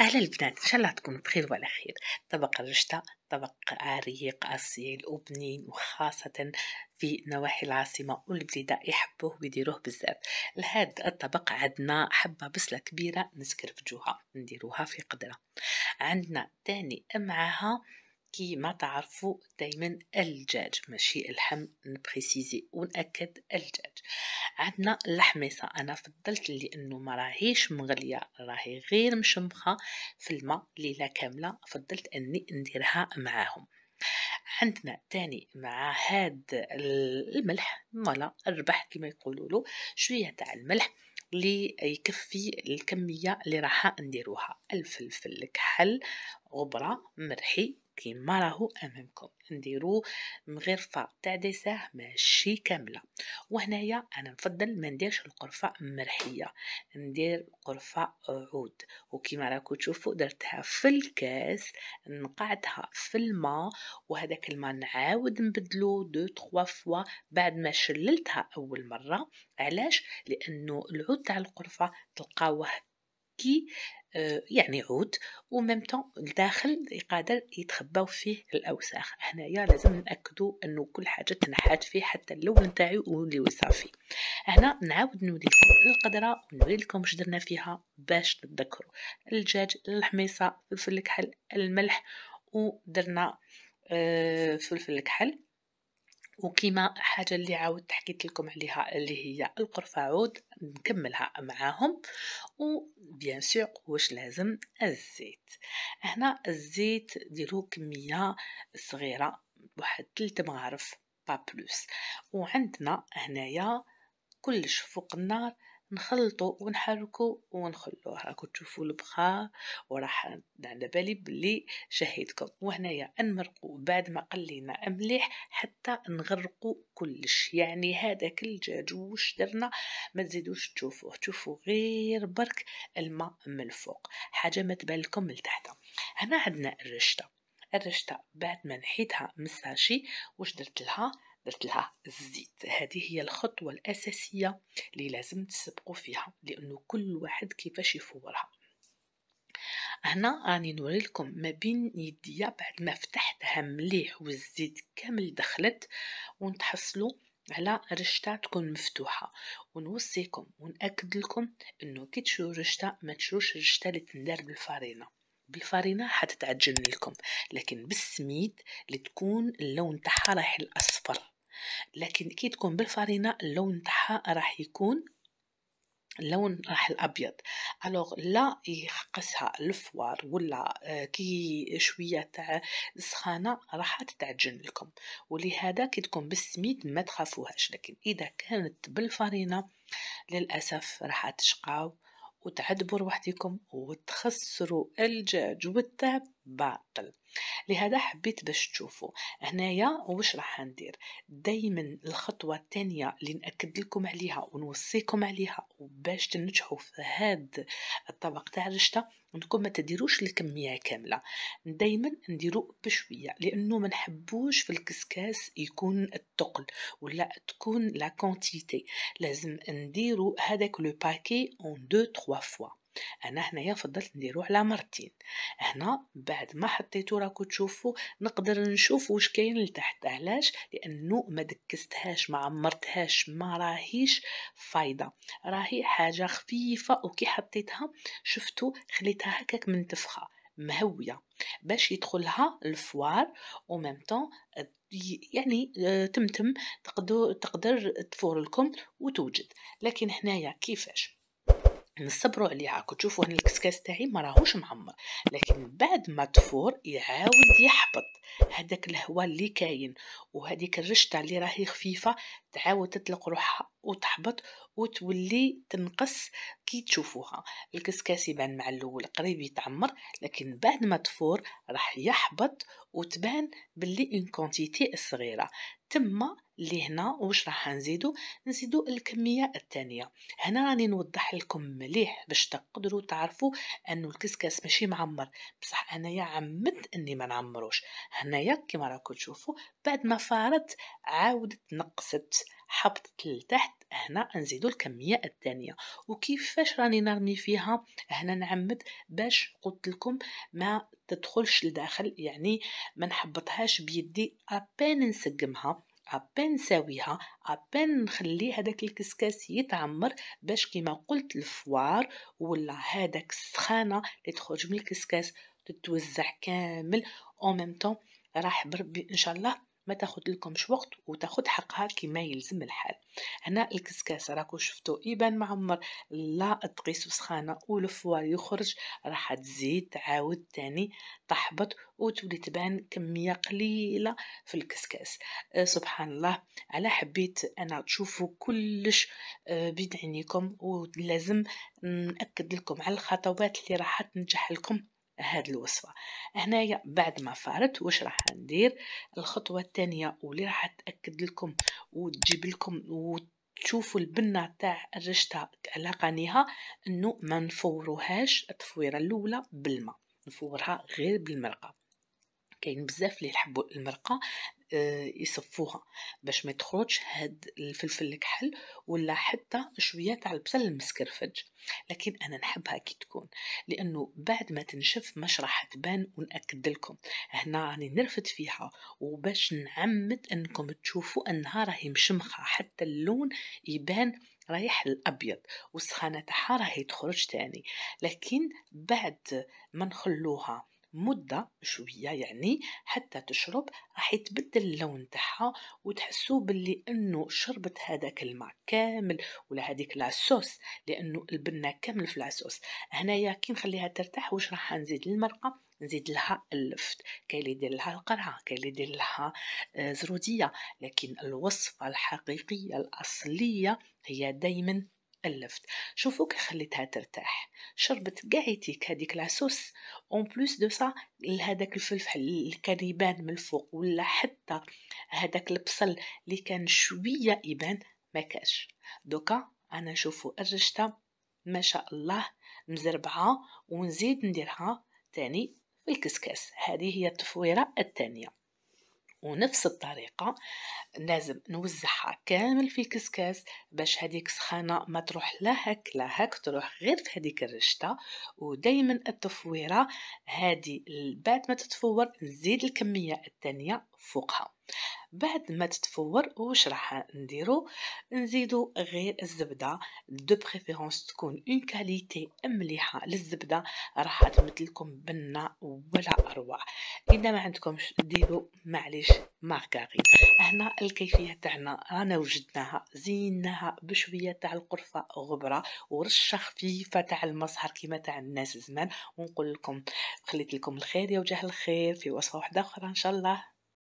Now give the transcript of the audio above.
أهلا البنات إن شاء الله تكونوا بخير وعلى خير طبق الرشتة طبق عريق أصيل وبنين وخاصة في نواحي العاصمة والبلدة يحبوه ويديروه بزاف لهذا الطبق عندنا حبة بصلة كبيرة نسكرفجوها نديروها في قدرة عندنا تاني معها كي ما تعرفوا دايما الدجاج ماشي اللحم نبريسيزي ونأكد الدجاج عندنا الحميصة أنا فضلت لأنه ما راهيش مغلية راهي غير مشمخة في الماء ليلة كاملة فضلت أني نديرها معاهم عندنا تاني مع هاد الملح ولا الربح كما يقولوا له شويه تاع الملح اللي يكفي الكميه اللي راح نديروها الفلفل الكحل غبره مرحي كيما راهو امامكم نديرو مغرفه تاع ديسير ماشي كامله وهنايا انا نفضل ما نديرش القرفه مرحيه ندير قرفه عود وكيما راكو تشوفوا درتها في الكاس نقعدها في الماء وهذاك الماء نعاود نبدلو دو تخوا فوا بعد ما شللتها اول مره علاش لانه العود تاع القرفه تلقاوه كي آه، يعني عود وميم طون الداخل يقدر يتخباو فيه الاوساخ هنايا لازم ناكدو انه كل حاجه تنحات فيه حتى اللون تاعي يولي صافي هنا نعاود نولي لكم القدره ونوري لكم واش درنا فيها باش تتذكروا الدجاج الحميصه فلفل الكحل الملح ودرنا آه، فلفل الكحل وكما حاجة اللي عاودت حكيت لكم عليها اللي هي القرفعود نكملها معاهم وبيان سور واش لازم الزيت هنا الزيت ديرو كمية صغيرة واحد 3 مغارف با بلوس وعندنا هنايا كلش فوق النار نخلطو ونحركو ونخلو راكو تشوفوا البخار وراح على بالي بلي شهيتكم وهنايا نمرقو بعد ما قلينا مليح حتى نغرقو كلش يعني هذاك الدجاج واش درنا ما تزيدوش تشوفوه تشوفوا غير برك الماء من الفوق حاجه ما تبالكم لتحت هنا عندنا الرشته الرشته بعد ما نحيتها من الساشي واش درت لها درت لها الزيت هذه هي الخطوه الاساسيه اللي لازم تسبقوا فيها لانه كل واحد كيفاش يفورها هنا راني نوري لكم ما بين يديا بعد ما فتحتها مليح والزيت كامل دخلت ونتحصلوا على رشته تكون مفتوحه ونوصيكم وناكد لكم انه كي تشرو رشته ما تشروش رشته اللي تندار بالفارينة بالفارينة حتتعجن لكم لكن بالسميد اللي تكون اللون تاعها رايح الاصفر لكن كي تكون بالفرينه اللون تاعها راح يكون اللون راح الابيض الوغ لا يقصها الفوار ولا آه، كي شويه تاع السخانه راح تتعجن لكم ولهذا كي تكون بالسميد ما تخافوهاش لكن اذا كانت بالفرينه للاسف راح تشقاو وتعذبوا روحتكم وتخسروا الجاج والتعب باطل لهذا حبيت باش تشوفوا هنايا واش راح ندير دايما الخطوه الثانيه اللي ناكد لكم عليها ونوصيكم عليها وباش تنجحوا في هاد الطبق تاع الرشته انكم ما تديروش الكميه كامله دائما نديرو بشويه لانه ما نحبوش في الكسكاس يكون الثقل ولا تكون لا كونتيتي لازم نديرو هذاك لو باكي اون دو تخوا فوا انا هنايا فضلت نديرو على مرتين هنا بعد ما حطيتو راكو تشوفو نقدر نشوف واش كاين لتحت علاش لانه ما دكستهاش ما عمرتهاش ما راهيش فايده راهي حاجه خفيفه وكي حطيتها شفتو خليتها هكاك منتفخه مهويه باش يدخلها الفوار او طون يعني آه، تمتم تقدر تقدر تفور لكم وتوجد لكن هنايا كيفاش نصبروا عليها هاكا تشوفوا هنا الكسكاس تاعي ما راهوش معمر لكن بعد ما تفور يعاود يحبط هذاك الهواء اللي كاين وهذيك الرشته اللي راهي خفيفه تعاود تطلق روحها وتحبط وتولي تنقص كي تشوفوها الكسكاس يبان مع الاول قريب يتعمر لكن بعد ما تفور راح يحبط وتبان باللي اون كونتيتي صغيره تما اللي هنا واش راح نزيدو نزيدو الكميه الثانيه هنا راني نوضح لكم مليح باش تقدروا تعرفوا انه الكسكاس ماشي معمر بصح انايا عمدت اني ما نعمروش هنايا كما راكم تشوفوا بعد ما فارت عاودت نقصت حبطت لتحت هنا نزيدو الكميه الثانيه وكيفاش راني نرمي فيها هنا نعمد باش قلت لكم ما تدخلش لداخل يعني ما نحبطهاش بيدي ابان نسقمها ابان نساويها ابان نخلي هذاك الكسكاس يتعمر باش كيما قلت الفوار ولا هذاك السخانه اللي تخرج من الكسكاس تتوزع كامل او ميم طون راح بربي ان شاء الله ما تاخد لكمش وقت وتاخد حقها كما يلزم الحال هنا الكسكاس راكو شفتو يبان معمر لا تقيسو سخانه والفوار يخرج راح تزيد تعاود تاني تحبط وتولي تبان كميه قليله في الكسكاس أه سبحان الله على حبيت انا تشوفوا كلش أه بيد عينيكم ولازم ناكد لكم على الخطوات اللي راح تنجح لكم هاد الوصفه هنايا بعد ما فارت واش راح ندير الخطوه الثانيه واللي راح تاكد لكم وتجيب لكم وتشوفوا البنه تاع الرشته على قنيها انه ما نفوروهاش التفويره الاولى بالماء نفورها غير بالمرقه كاين بزاف اللي يحبوا المرقه آه، يصفوها باش ما تخرجش هاد الفلفل الكحل ولا حتى شويه تاع البصل المسكرفج لكن انا نحبها كي تكون لانه بعد ما تنشف مش راح تبان وناكد لكم هنا راني نرفد فيها وباش نعمد انكم تشوفوا انها راهي مشمخه حتى اللون يبان رايح الابيض والسخانه تاعها راهي تخرج تاني لكن بعد ما نخلوها مدة شوية يعني حتى تشرب راح يتبدل اللون تاعها وتحسوا باللي انه شربت هذاك الماء كامل ولا هذيك لاصوص لانه البنة كامل في لاصوص هنايا كي نخليها ترتاح واش راح نزيد المرقة نزيد لها اللفت كاين اللي يدير لها القرعه كاين اللي يدير لها آه، زروديه لكن الوصفه الحقيقيه الاصليه هي دائما ألفت شوفوك كي خليتها ترتاح شربت كاع يتيك هذيك لاصوص اون بلوس دو سا هذاك الفلفل اللي كان يبان من الفوق ولا حتى هذاك البصل اللي كان شويه يبان ما كاش دوكا انا نشوفو الرشته ما شاء الله مزربعه ونزيد نديرها تاني في الكسكاس هذه هي التفويره الثانيه ونفس الطريقة لازم نوزعها كامل في كسكاس باش هديك سخانة ما تروح لا هك لا هك تروح غير في هديك الرشتة ودايما التفويرة هادي بعد ما تتفور نزيد الكمية الثانية فوقها بعد ما تتفور واش راح نديرو نزيدو غير الزبده دو بريفيرونس تكون اون كاليتي مليحه للزبده راح تمتلكم بنه ولا اروع اذا ما عندكمش ديرو معليش مارغارين هنا الكيفيه تاعنا رانا وجدناها زيناها بشويه تاع القرفه غبره ورشه خفيفه تاع المسهر كيما تاع الناس زمان ونقول لكم خليت لكم الخير يا وجه الخير في وصفه واحده اخرى ان شاء الله